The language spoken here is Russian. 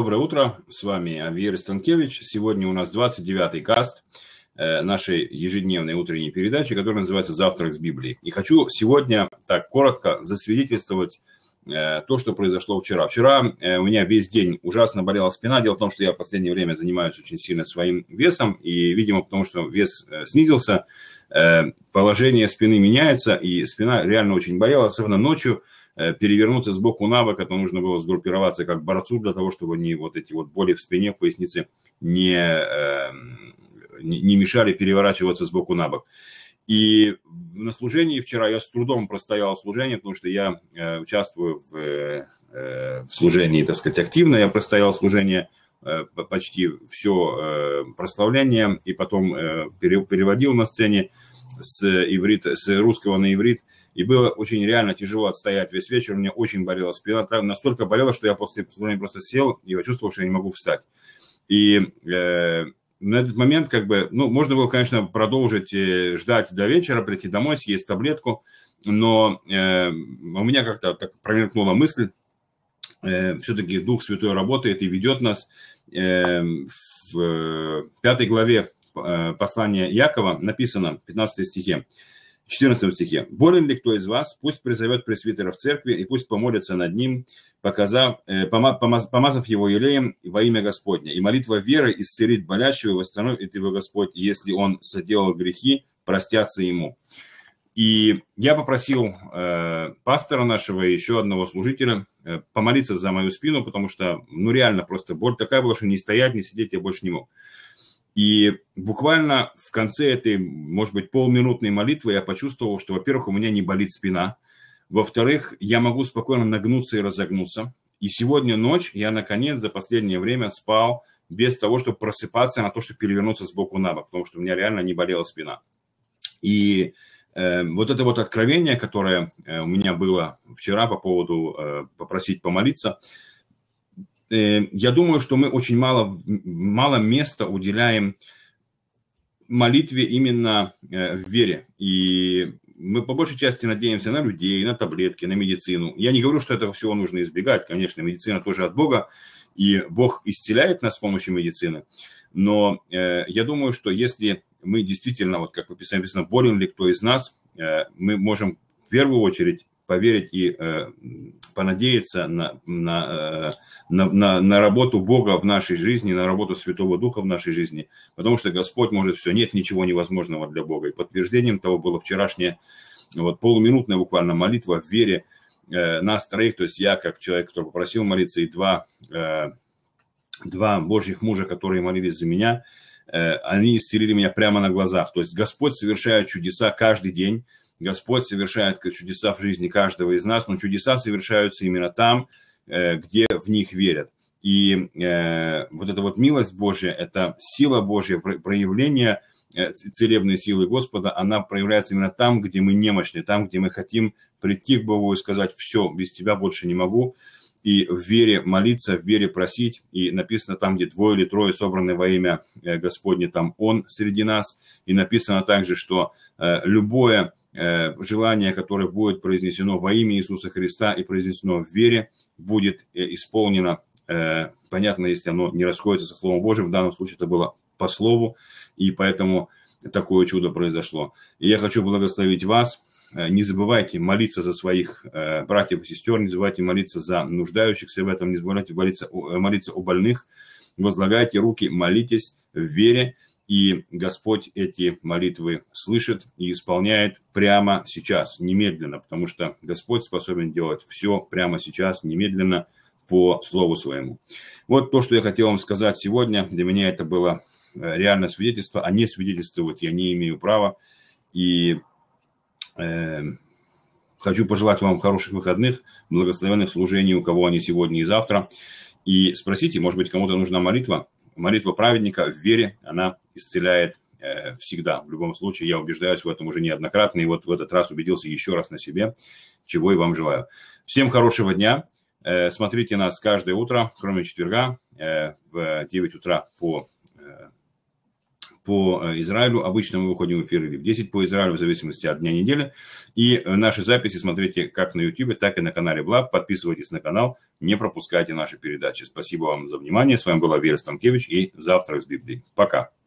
Доброе утро, с вами Авьер Станкевич. Сегодня у нас 29-й каст э, нашей ежедневной утренней передачи, которая называется «Завтрак с Библией». И хочу сегодня так коротко засвидетельствовать э, то, что произошло вчера. Вчера э, у меня весь день ужасно болела спина. Дело в том, что я в последнее время занимаюсь очень сильно своим весом, и, видимо, потому что вес снизился, положение спины меняется, и спина реально очень болела, особенно ночью – Э, перевернуться сбоку на бок, это нужно было сгруппироваться как борцу для того, чтобы они вот эти вот боли в спине, в пояснице не, э, не мешали переворачиваться сбоку на бок. И на служении вчера я с трудом простоял служение, потому что я э, участвую в, в служении, так сказать, активно. Я простоял служение почти все прославление и потом переводил на сцене с, иврита, с русского на иврит – и было очень реально тяжело отстоять весь вечер. У меня очень болела спина. Так, настолько болела, что я после поступления просто сел и почувствовал, что я не могу встать. И э, на этот момент, как бы, ну, можно было, конечно, продолжить э, ждать до вечера, прийти домой, съесть таблетку, но э, у меня как-то так промелькнула мысль, э, все-таки Дух Святой работает и ведет нас э, в пятой главе послания Якова написано в 15 стихе. 14 стихе. «Болен ли кто из вас, пусть призовет пресвитера в церкви и пусть помолится над ним, показав, э, помаз, помазав его елеем во имя Господня. И молитва веры исцелит болящего и восстановит его Господь, если он соделал грехи, простятся ему». И я попросил э, пастора нашего и еще одного служителя э, помолиться за мою спину, потому что, ну, реально просто боль такая была, что не стоять, не сидеть я больше не мог. И буквально в конце этой, может быть, полминутной молитвы я почувствовал, что, во-первых, у меня не болит спина, во-вторых, я могу спокойно нагнуться и разогнуться. И сегодня ночь я, наконец, за последнее время спал без того, чтобы просыпаться на то, чтобы перевернуться сбоку на бок, потому что у меня реально не болела спина. И э, вот это вот откровение, которое э, у меня было вчера по поводу э, попросить помолиться – Эм, я думаю, что мы очень мало, мало места уделяем молитве именно э, в вере. И мы по большей части надеемся на людей, на таблетки, на медицину. Я не говорю, что этого всего нужно избегать. Конечно, медицина тоже от Бога, и Бог исцеляет нас с помощью медицины. Но э, я думаю, что если мы действительно, вот как написано, болен ли кто из нас, э, мы можем в первую очередь поверить и э, понадеяться на, на, э, на, на, на работу Бога в нашей жизни, на работу Святого Духа в нашей жизни, потому что Господь может все, нет ничего невозможного для Бога. И подтверждением того было вчерашняя вот, полуминутная буквально молитва в вере э, нас троих, то есть я как человек, который попросил молиться, и два, э, два Божьих мужа, которые молились за меня – Э, они исцелили меня прямо на глазах. То есть Господь совершает чудеса каждый день, Господь совершает чудеса в жизни каждого из нас, но чудеса совершаются именно там, э, где в них верят. И э, вот эта вот милость Божья, это сила Божья, проявление целебной силы Господа, она проявляется именно там, где мы немощны, там, где мы хотим прийти к Богу и сказать, все, без тебя больше не могу, и в вере молиться, в вере просить. И написано там, где двое или трое собраны во имя э, Господне, там Он среди нас. И написано также, что э, любое э, желание, которое будет произнесено во имя Иисуса Христа и произнесено в вере, будет исполнено. Понятно, если оно не расходится со Словом Божьим, в данном случае это было по Слову, и поэтому такое чудо произошло. И я хочу благословить вас, Э, не забывайте молиться за своих э, братьев и сестер, не забывайте молиться за нуждающихся в этом, не забывайте молиться, э, молиться о больных, возлагайте руки, молитесь в вере, и Господь эти молитвы слышит и исполняет прямо сейчас, немедленно, потому что Господь способен делать все прямо сейчас, немедленно, по слову своему. Вот то, что я хотел вам сказать сегодня. Для меня это было реально свидетельство, а не свидетельствовать я не имею права. И Э, хочу пожелать вам хороших выходных, благословенных служений, у кого они сегодня и завтра. И спросите, может быть, кому-то нужна молитва. Молитва праведника в вере, она исцеляет э, всегда. В любом случае, я убеждаюсь в этом уже неоднократно, и вот в этот раз убедился еще раз на себе, чего и вам желаю. Всем хорошего дня. Э, смотрите нас каждое утро, кроме четверга, в 9 утра по по э, Израилю. Обычно мы выходим в эфир или в 10 по Израилю, в зависимости от дня недели. И э, наши записи смотрите как на YouTube, так и на канале Блаб. Подписывайтесь на канал, не пропускайте наши передачи. Спасибо вам за внимание. С вами был Вера Станкевич и завтра с Библией. Пока.